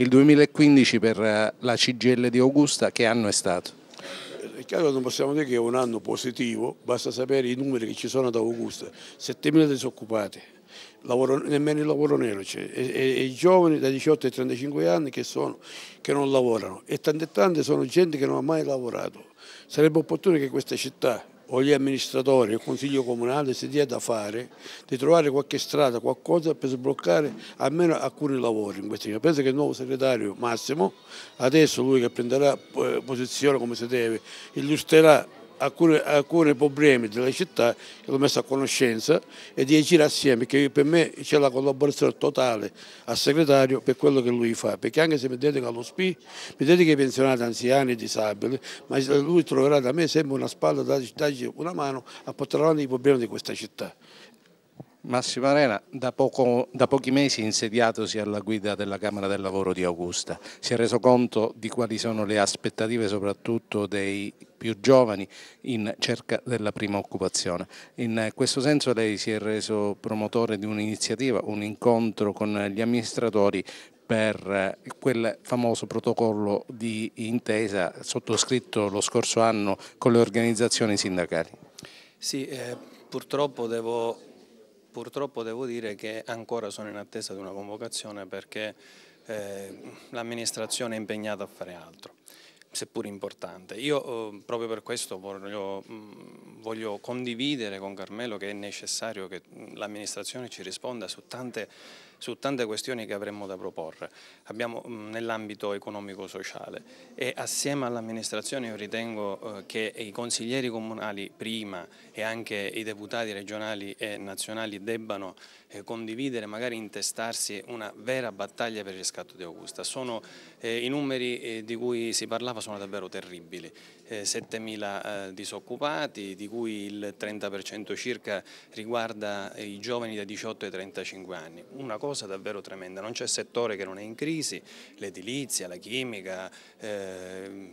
il 2015 per eh, la CGL di Augusta, che anno è stato? È eh, chiaro che non possiamo dire che è un anno positivo, basta sapere i numeri che ci sono ad Augusta, 7.000 disoccupati, lavoro, nemmeno il lavoro nero c'è, e, e, i giovani da 18 ai 35 anni che, sono, che non lavorano e tante tante sono gente che non ha mai lavorato. Sarebbe opportuno che questa città o gli amministratori, il consiglio comunale si dia da fare di trovare qualche strada, qualcosa per sbloccare almeno alcuni lavori in questi Penso che il nuovo segretario Massimo, adesso lui che prenderà eh, posizione come si deve, illustrerà alcuni, alcuni problemi della città, l'ho messo a conoscenza e di agire assieme, perché per me c'è la collaborazione totale al segretario per quello che lui fa, perché anche se mi dedico allo SPI, mi dedico ai pensionati anziani e disabili, ma lui troverà da me sempre una spalla, dargli una mano a portare avanti i problemi di questa città. Massimo Arena, da, poco, da, pochi mesi insediatosi alla guida della Camera del Lavoro di Augusta, si è reso conto di quali sono le aspettative soprattutto dei più giovani in cerca della prima occupazione. In questo senso lei si è reso promotore di un'iniziativa, un incontro con gli amministratori per eh, quel famoso protocollo di intesa sottoscritto lo scorso anno con le organizzazioni sindacali. Sì, eh, purtroppo, devo, purtroppo, devo, dire che ancora sono in attesa di una convocazione perché eh, l'amministrazione è impegnata a fare altro seppur importante. Io eh, proprio per questo voglio, mh, mm, voglio, condividere con Carmelo che è necessario che mm, l'amministrazione ci risponda su tante su tante questioni che avremmo da proporre mm, nell'ambito economico-sociale e assieme all'amministrazione io ritengo eh, che i consiglieri comunali prima e anche i deputati regionali e nazionali debbano eh, condividere, magari intestarsi una vera battaglia per il riscatto di Augusta. Sono, eh, I numeri di cui si parlava sono davvero terribili, 7.000 disoccupati di cui il 30% circa riguarda i giovani da 18 ai 35 anni. Una cosa cosa davvero tremenda, non c'è settore che non è in crisi, l'edilizia, la chimica, eh,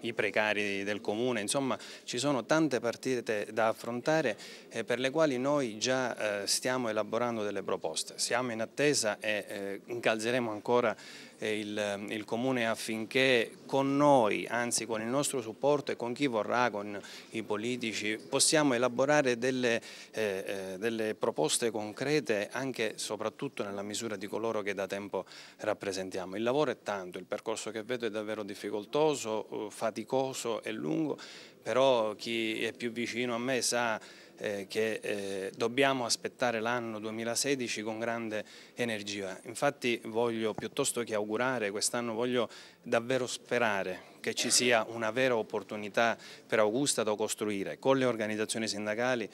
i precari del comune, insomma ci sono tante partite da affrontare eh, per le quali noi già eh, stiamo elaborando delle proposte, siamo in attesa e eh, incalzeremo ancora eh, il, il, Comune affinché con noi, anzi con il nostro supporto e con chi vorrà, con i politici, possiamo elaborare delle, eh, eh, delle proposte concrete anche e soprattutto nella misura di coloro che da tempo rappresentiamo. Il lavoro è tanto, il percorso che vedo è davvero difficoltoso, eh, fa faticoso e lungo, però chi è più vicino a me sa eh, che eh, dobbiamo aspettare l'anno 2016 con grande energia. Infatti voglio piuttosto che augurare, quest'anno voglio davvero sperare che ci sia una vera opportunità per Augusta da costruire con le organizzazioni sindacali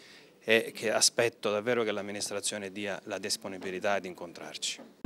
e che aspetto davvero che l'amministrazione dia la disponibilità ad incontrarci.